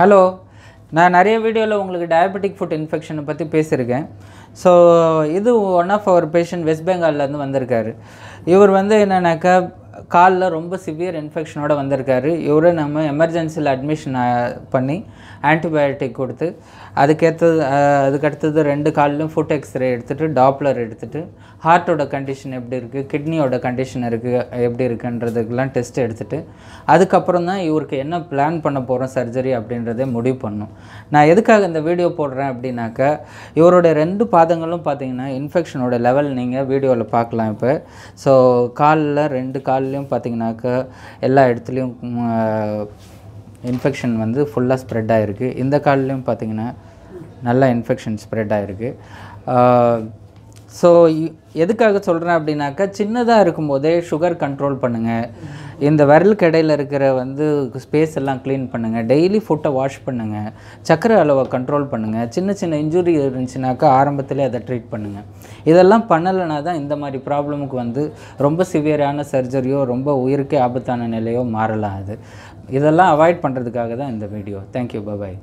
hello நான் நிறைய வீடியோவில் உங்களுக்கு டயபெட்டிக் ஃபுட் இன்ஃபெக்ஷனை பற்றி பேசியிருக்கேன் ஸோ இது one of our patient West பெங்கால்லேருந்து வந்திருக்காரு இவர் வந்து என்னென்னாக்கா காலில் ரொம்ப சிவியர் இன்ஃபெக்ஷனோட வந்திருக்காரு இவரை நம்ம எமர்ஜென்சியில் அட்மிஷன் பண்ணி ஆன்டிபயோட்டிக் கொடுத்து அதுக்கேற்றது அதுக்கடுத்தது ரெண்டு காலிலும் ஃபுட் எக்ஸ்ரே எடுத்துகிட்டு டாப்லர் எடுத்துகிட்டு ஹார்ட்டோட கண்டிஷன் எப்படி இருக்குது கிட்னியோட கண்டிஷன் இருக்குது எப்படி இருக்குன்றதுக்கெல்லாம் டெஸ்ட் எடுத்துகிட்டு அதுக்கப்புறம் தான் இவருக்கு என்ன பிளான் பண்ண போகிறோம் சர்ஜரி அப்படின்றதே முடிவு பண்ணும் நான் எதுக்காக இந்த வீடியோ போடுறேன் அப்படின்னாக்கா இவரோட ரெண்டு பாதங்களும் பார்த்தீங்கன்னா இன்ஃபெக்ஷனோட லெவல் நீங்கள் வீடியோவில் பார்க்கலாம் இப்போ ஸோ காலில் ரெண்டு காலில் இடத்துலையும் பார்த்திங்கனாக்கா எல்லா இடத்துலையும் இன்ஃபெக்ஷன் வந்து ஃபுல்லாக ஸ்ப்ரெட் ஆகிருக்கு இந்த கால்லையும் பார்த்திங்கன்னா நல்லா இன்ஃபெக்ஷன் ஸ்ப்ரெட் ஆகிருக்கு ஸோ எதுக்காக சொல்கிறேன் அப்படின்னாக்கா சின்னதாக இருக்கும்போதே சுகர் கண்ட்ரோல் பண்ணுங்கள் இந்த விரலுக்கு இடையில் இருக்கிற வந்து ஸ்பேஸ் எல்லாம் க்ளீன் பண்ணுங்கள் டெய்லி ஃபுட்டை வாஷ் பண்ணுங்கள் சக்கரை அளவை கண்ட்ரோல் பண்ணுங்கள் சின்ன சின்ன இன்ஜுரி இருந்துச்சுனாக்கா ஆரம்பத்திலே அதை ட்ரீட் பண்ணுங்கள் இதெல்லாம் பண்ணலைனா தான் இந்த மாதிரி ப்ராப்ளமுக்கு வந்து ரொம்ப சிவியரான சர்ஜரியோ ரொம்ப உயிருக்கே ஆபத்தான நிலையோ மாறலாம் அது இதெல்லாம் அவாய்ட் பண்ணுறதுக்காக தான் இந்த வீடியோ தேங்க்யூ பபாய்